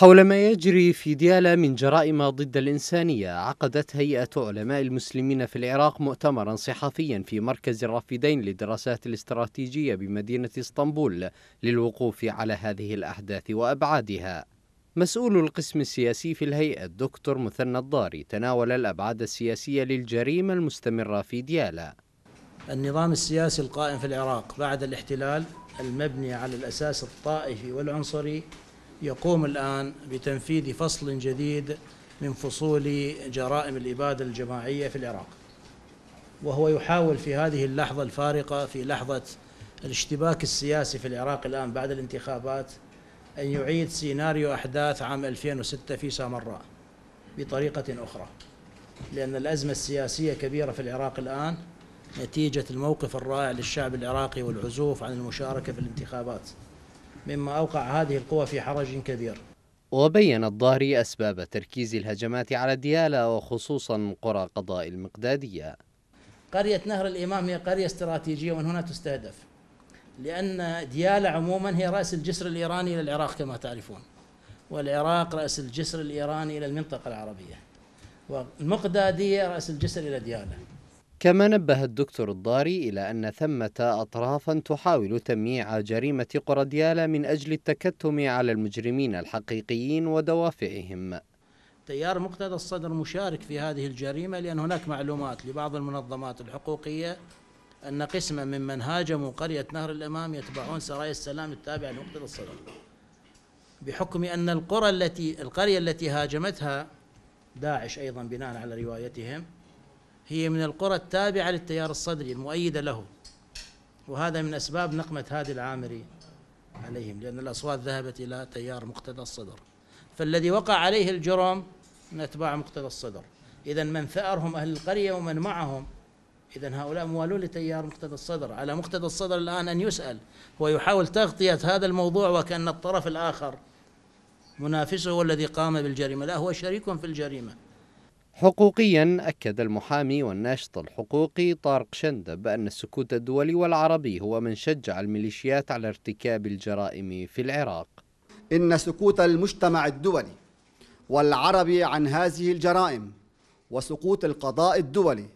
حول ما يجري في ديالا من جرائم ضد الإنسانية عقدت هيئة علماء المسلمين في العراق مؤتمرا صحفيا في مركز الرافدين للدراسات الاستراتيجية بمدينة اسطنبول للوقوف على هذه الأحداث وأبعادها مسؤول القسم السياسي في الهيئة الدكتور مثنى الضاري تناول الأبعاد السياسية للجريمة المستمرة في ديالا النظام السياسي القائم في العراق بعد الاحتلال المبني على الأساس الطائفي والعنصري يقوم الآن بتنفيذ فصل جديد من فصول جرائم الإبادة الجماعية في العراق وهو يحاول في هذه اللحظة الفارقة في لحظة الاشتباك السياسي في العراق الآن بعد الانتخابات أن يعيد سيناريو أحداث عام 2006 في سامراء بطريقة أخرى لأن الأزمة السياسية كبيرة في العراق الآن نتيجة الموقف الرائع للشعب العراقي والعزوف عن المشاركة في الانتخابات مما أوقع هذه القوى في حرج كبير وبين الظاهري أسباب تركيز الهجمات على ديالى وخصوصا قرى قضاء المقدادية قرية نهر الإمام هي قرية استراتيجية ومن هنا تستهدف لأن ديالى عموما هي رأس الجسر الإيراني إلى العراق كما تعرفون والعراق رأس الجسر الإيراني إلى المنطقة العربية والمقدادية رأس الجسر إلى ديالى كما نبه الدكتور الضاري إلى أن ثمة أطرافا تحاول تمييع جريمة قرديالا من أجل التكتم على المجرمين الحقيقيين ودوافعهم تيار مقتدى الصدر مشارك في هذه الجريمة لأن هناك معلومات لبعض المنظمات الحقوقية أن قسما ممن هاجموا قرية نهر الإمام يتبعون سرايا السلام التابعة لمقتدى الصدر بحكم أن القرى التي القرية التي هاجمتها داعش أيضا بناء على روايتهم هي من القرى التابعة للتيار الصدري المؤيدة له وهذا من أسباب نقمة هادي العامري عليهم لأن الأصوات ذهبت إلى تيار مقتدى الصدر فالذي وقع عليه الجرم من أتباع مقتدى الصدر إذا من ثأرهم أهل القرية ومن معهم إذا هؤلاء موالون لتيار مقتدى الصدر على مقتدى الصدر الآن أن يسأل هو يحاول تغطية هذا الموضوع وكأن الطرف الآخر منافسه هو الذي قام بالجريمة لا هو شريك في الجريمة حقوقيا أكد المحامي والناشط الحقوقي طارق شندب أن السكوت الدولي والعربي هو من شجع الميليشيات على ارتكاب الجرائم في العراق إن سكوت المجتمع الدولي والعربي عن هذه الجرائم وسقوط القضاء الدولي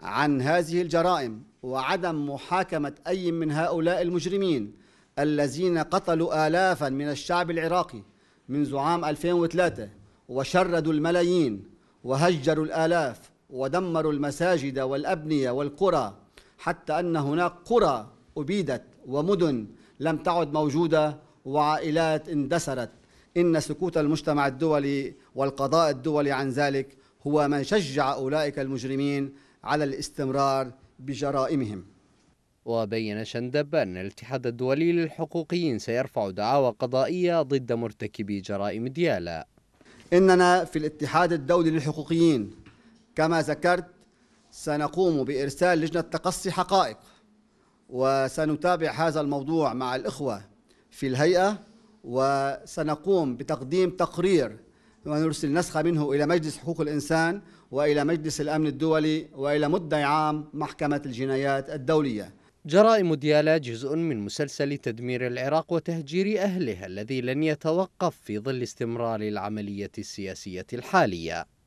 عن هذه الجرائم وعدم محاكمة أي من هؤلاء المجرمين الذين قتلوا آلافا من الشعب العراقي منذ عام 2003 وشردوا الملايين وهجروا الآلاف ودمروا المساجد والأبنية والقرى حتى أن هناك قرى أبيدت ومدن لم تعد موجودة وعائلات اندسرت إن سكوت المجتمع الدولي والقضاء الدولي عن ذلك هو من شجع أولئك المجرمين على الاستمرار بجرائمهم وبين شندب أن الاتحاد الدولي للحقوقيين سيرفع دعاوى قضائية ضد مرتكبي جرائم ديالا إننا في الاتحاد الدولي للحقوقيين كما ذكرت سنقوم بإرسال لجنة تقصي حقائق وسنتابع هذا الموضوع مع الإخوة في الهيئة وسنقوم بتقديم تقرير ونرسل نسخة منه إلى مجلس حقوق الإنسان وإلى مجلس الأمن الدولي وإلى مدعي عام محكمة الجنايات الدولية جرائم ديالا جزء من مسلسل تدمير العراق وتهجير أهله الذي لن يتوقف في ظل استمرار العملية السياسية الحالية